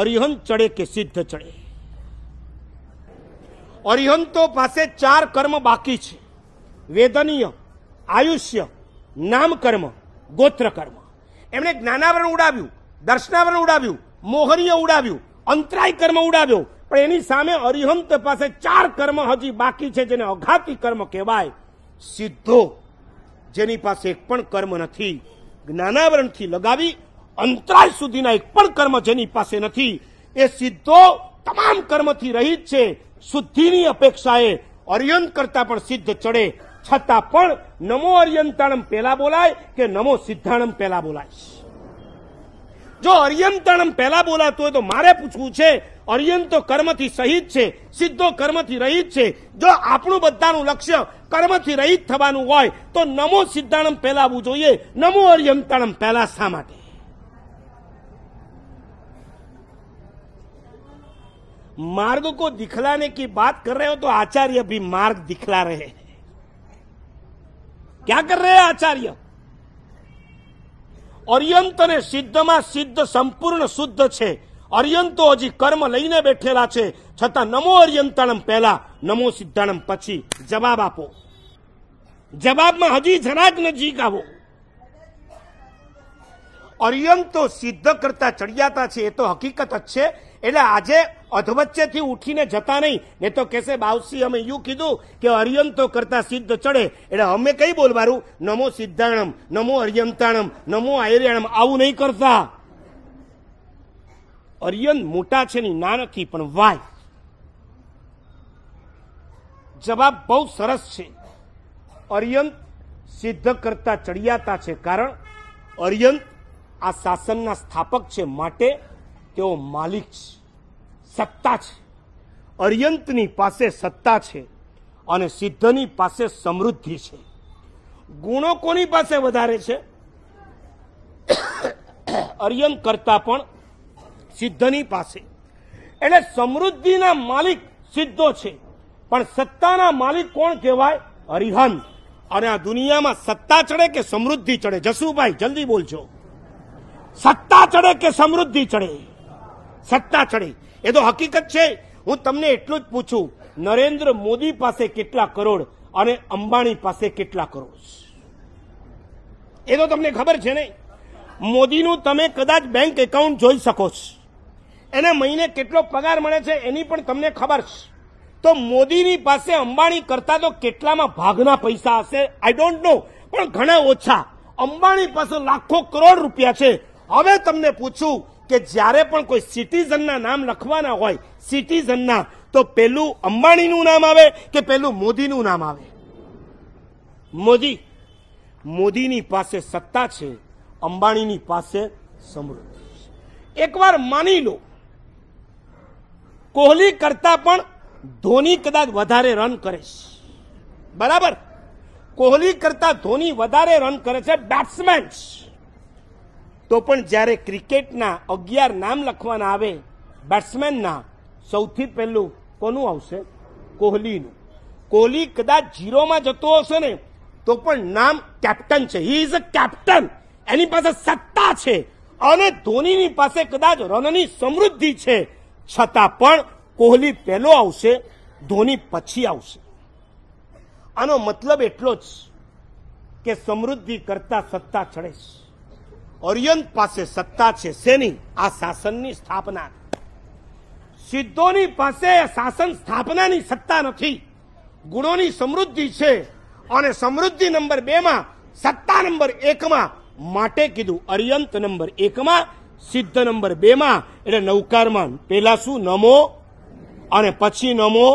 અરિહંત ચડે કે સિદ્ધ ચડે અરિહંતો પાસે ચાર કર્મ બાકી છે વેદનીય આયુષ્ય નામ કર્મ ગોત્ર કર્મ એમણે જ્ઞાનાવરણ ઉડાવ્યું દર્શનાવરણ ઉડાવ્યું મોહનીય ઉડાવ્યું અંતરાય કર્મ ઉડાવ્યો પણ એની સામે અરિહંત પાસે ચાર કર્મ હજી બાકી છે જેને અઘાતી કર્મ કહેવાય સિદ્ધો જેની પાસે એક પણ કર્મ નથી જ્ઞાનાવરણથી લગાવી અંતરાય સુધીના એક પણ કર્મ જેની પાસે નથી એ સીધો તમામ કર્મથી રહિત છે શુદ્ધિની અપેક્ષાએ અર્યંત કરતા પણ સિદ્ધ ચડે છતાં પણ નમો અર્યંતાણમ પહેલા બોલાય કે નમો સિદ્ધાણમ પહેલા બોલાય જો અર્યંતણમ પહેલા બોલાતું હોય તો મારે પૂછવું છે અર્યંતો કર્મથી સહિત છે સિદ્ધો કર્મથી રહિત છે જો આપણું બધાનું લક્ષ્ય કર્મથી રહિત થવાનું હોય તો નમો સિદ્ધાણમ પહેલાવું જોઈએ નમો અર્યંતાણમ પહેલા શા માટે માર્ગ કો દિખલાને કી बात કર રહે हो तो आचार्य भी मार्ग दिखला रहे हैं क्या कर रहे हैं आचार्य અર્યંતને સિદ્ધમાં સિદ્ધ સંપૂર્ણ શુદ્ધ છે અર્યંતો હજી કર્મ લઈને બેઠેલા છે છતાં નમો અર્યંતાણમ પહેલા નમો સિદ્ધાણમ પછી જવાબ આપો જવાબમાં હજી જરા જ નજીક આવો અર્યંગ તો સિદ્ધ કરતા ચડિયાતા છે એ તો હકીકત જ છે એટલે આજે અધવચ્ચેથી ઉઠીને જતા નહીં ને તો કહેશે બાવસી અમે યુ કીધું કે અર્યંતો કરતા સિદ્ધ ચડે એટલે અમે કઈ બોલવાનું નમો સિદ્ધાણમ નમો અર્યંતાણમ નમો આયર્યાણમ આવું નહીં કરતા અર્યન મોટા છે ની ના નથી પણ વાય જવાબ બહુ સરસ છે અર્યંત સિદ્ધ કરતા ચડિયાતા છે કારણ અર્યંત આ શાસનના સ્થાપક છે માટે તેઓ માલિક છે સત્તા છે અર્યંતની પાસે સત્તા છે અને સિદ્ધની પાસે સમૃદ્ધિ છે ગુણો કોની પાસે વધારે છે અર્યંત કરતા પણ સિદ્ધની પાસે એટલે સમૃદ્ધિના માલિક સિદ્ધો છે પણ સત્તાના માલિક કોણ કહેવાય હરિહન અને આ દુનિયામાં સત્તા ચડે કે સમૃદ્ધિ ચડે જસુભાઈ જલ્દી બોલજો સત્તા ચડે કે સમૃદ્ધિ ચડે સત્તા ચડે એ તો હકીકત છે હું તમને એટલું જ પૂછું નરેન્દ્ર મોદી પાસે કેટલા કરોડ અને અંબાણી પાસે કેટલા કરોડ એ તો તમને ખબર છે ને મોદીનું તમે કદાચ બેંક એકાઉન્ટ જોઈ શકો છો એને મહિને કેટલો પગાર મળે છે એની પણ તમને ખબર છે તો મોદીની પાસે અંબાણી કરતા તો કેટલામાં ભાગના પૈસા હશે આઈ ડોન્ટ નો પણ ઘણા ઓછા અંબાણી પાસે લાખો કરોડ રૂપિયા છે હવે તમને પૂછું કે જ્યારે પણ કોઈ સિટીઝનના નામ લખવાના હોય સિટીઝનના તો પેલું અંબાણીનું નામ આવે કે પેલું મોદીનું નામ આવે મોદી મોદીની પાસે સત્તા છે અંબાણીની પાસે સમૃદ્ધિ એકવાર માની લો કોહલી કરતા પણ ધોની કદાચ વધારે રન કરે છે બરાબર કોહલી કરતા ધોની વધારે રન કરે છે બેટ્સમેન છે તો પણ જ્યારે ક્રિકેટના અગિયાર નામ લખવાના આવે બેટ્સમેનના સૌથી પહેલું કોનું આવશે કોહલીનું કોહલી કદાચ જીરોમાં જતો હશે ને તો પણ નામ કેપ્ટન છે હી ઇઝ અ કેપ્ટન એની પાસે સત્તા છે અને ધોનીની પાસે કદાચ રનની સમૃદ્ધિ છે છતાં પણ કોહલી પહેલો આવશે ધોની પછી આવશે આનો મતલબ એટલો જ કે સમૃદ્ધિ કરતા સત્તા ચડે છે ઓરિયન્ટ પાસે સત્તા છે શેની આ શાસનની સ્થાપના સિદ્ધોની પાસે શાસન સ્થાપનાની સત્તા નથી ગુણોની સમૃદ્ધિ છે અને સમૃદ્ધિ નંબર બે માં સત્તા નંબર એકમાં માટે કીધું અર્યંત નંબર એકમાં સિદ્ધ નંબર બે માં એટલે નૌકારમાં પેલા શું નમો અને પછી નમો